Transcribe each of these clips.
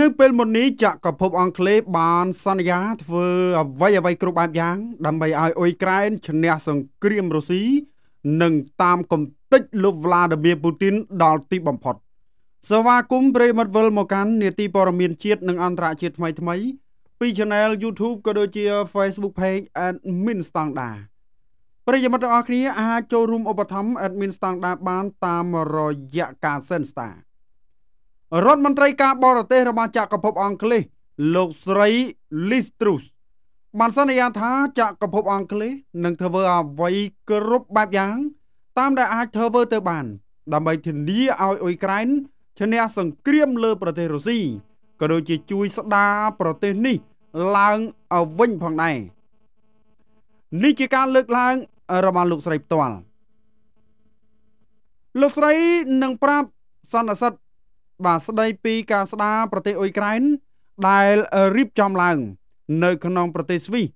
នៅពេលមុននេះចក្រភពអង់គ្លេសបានសន្យាធ្វើអ្វីអ្វីគ្រប់បែបយ៉ាង ដើម្បីឲ្យអ៊ុយក្រែនឈ្នះសង្គ្រាមរុស្ស៊ីនិងតាមកំទេចលោកវ្លាឌីមៀពូទីនដល់ទីបំផុតសវាគមប្រិមត្តវិលមកកាន់នេតិព័រមានជាតិនិងអន្តរជាតិថ្មីថ្មី ពី Channel YouTube ក៏ដូចជា Facebook Page Admin Standard ប្រិយមិត្តទាំងអស់គ្នាអាចចូលរួមឧបត្ថម្ភ Admin Standard បានតាមរយៈការ Senstar រដ្ឋមន្ត្រីការបរទេសរបស់ចក្រភពអង់គ្លេសលោកស្រី Liz Truss បានសន្យាថាចក្រភពអង់គ្លេសនឹងធ្វើអ្វីគ្រប់បែបយ៉ាង តាមដែលអាចធ្វើទៅបាន ដើម្បីធានាឲ្យអ៊ុយក្រែនឈ្នះសង្គ្រាមលើប្រទេសរុស្ស៊ីក៏ដូចជាជួយស្ដារប្រទេសនេះឡើងវិញផងដែរនេះជាការលើកឡើងរបស់លោកស្រីផ្ទាល់លោកស្រីនឹងប្រាប់សន្និសិទបាទស្ដីពីការស្ដារប្រទេសអ៊ុយក្រែនដែលរៀបចំឡើង នៅក្នុងប្រទេសស្វីស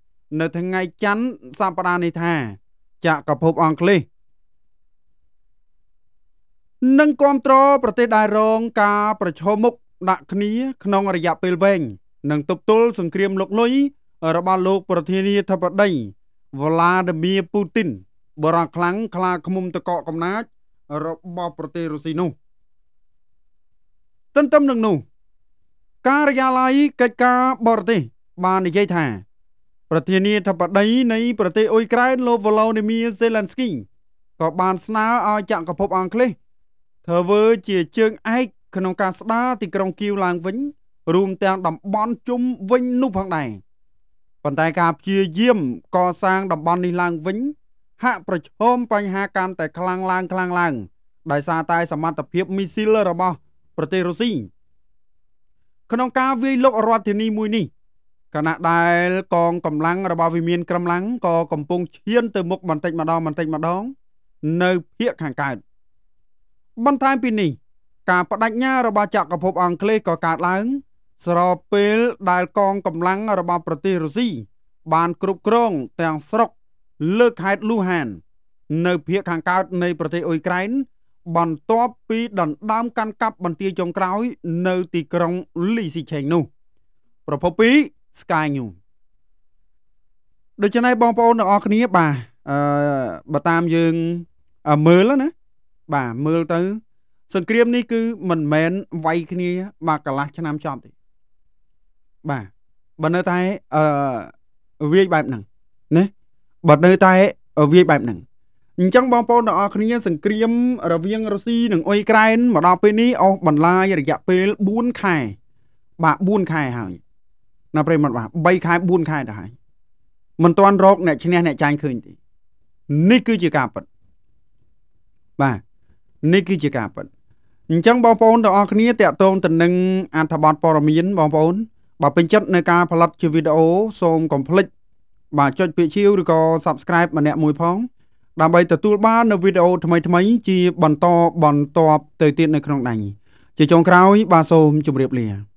នៅថ្ងៃច័ន្ទសប្តាហ៍នេះថាចក្រភពអង់គ្លេសនឹងគ្រប់គ្រងប្រទេសដែលរង ការប្រឈមមុខដាក់គ្នាក្នុង រយៈពេលវែងនឹងទប់ទល់សង្គ្រាមលោកលុយរបស់លោក ប្រធានាធិបតីវ្លាឌីមៀពូទីន បរិខ្លាំងខ្លាឃុំតកកកំណាច របស់ប្រទេសរុស្ស៊ីនោះ។ទន្ទឹមនឹងនោះការិយាល័យកិច្ចការបរទេសបាននិយាយថាប្រធានាធិបតីនៃប្រទេសអ៊ុយក្រែនលោកវឡូឌីមៀសេឡាន់ស្គីក៏បានស្នើឲ្យចក្រភពអង់គ្លេសធ្វើជាជើងឯកក្នុងការស្ដារទីក្រុងគៀវឡើងវិញ រួមទាំងតំបន់ជុំវិញនោះផងដែរប៉ុន្តែការព្យាយាមកសាងតំបន់នេះឡើងវិញ ហាក់ប្រឈមបញ្ហាកាន់តែខ្លាំងឡើងខ្លាំងឡើងដោយសារតែសមត្ថភាពមីស៊ីលរបស់ប្រទេសរុស្ស៊ីក្នុងការវាយលុករដ្ឋធានីមួយនេះខណៈដែលកងកម្លាំងរបស់វិមានក្រំឡាំងក៏កំពុងឈានទៅមុខបន្តិចម្ដងបន្តិចម្ដង នៅភៀកខាងកើតបន្ថែមពីនេះការបដិញ្ញារបស់ចក្រភពអង់គ្លេសក៏កើតឡើង ស្របពេលដែលកងកម្លាំងរបស់ប្រទេសរុស្ស៊ីបានគ្រប់គ្រងទាំងស្រុកលើខេត្តលូហាននៅភៀកខាងកើតនៃប្រទេសអ៊ុយក្រែនបន្ទាប់ពីដណ្ដើមកាន់កាប់បន្ទាយចុងក្រោយ នៅទីក្រុងលីស៊ីឆេងនោះ ប្រភពពី Sky News ដូច្នេះបងប្អូនទាំងអស់គ្នាបាទអឺបើតាមយើងមើលណាបាទមើលទៅសង្គ្រាមនេះគឺមិនមែនវាយគ្នា បាទកន្លះឆ្នាំចប់ទេបាទបើនៅតែអឺវាយបែបហ្នឹងណាបើនៅតែវាយបែបហ្នឹងអញ្ចឹងបងប្អូនទាំងអស់គ្នា សង្គ្រាមរវាងរុស្ស៊ីនិងអ៊ុយក្រែនមកដល់ពេលនេះអស់បន្លាយរយៈពេល4ខែបាទ4ខែហើយណាប្រិមត្តបាទ3ខែ4ខែទៅហើយមិនទាន់រក អ្នកឈ្នះអ្នកចាញ់ឃើញទេនេះគឺជាការពិតបាទនេះគឺជាការពិតអញ្ចឹងបងប្អូនទាំងអស់គ្នាតាក់ទងទៅនឹងអត្ថបទព័ត៌មានបងប្អូនបើពេញចិត្តនៅការផលិតជាវីដេអូសូមកុំភ្លេចបាទចុចពាក្យជាវឬក៏ Subscribe ម្នាក់មួយផងដើម្បីទទួលបាននូវវីដេអូថ្មីៗជាបន្តបន្តទៅទៀតនៅក្នុងដៃជាចុងក្រោយ បាទសូមជម្រាបលា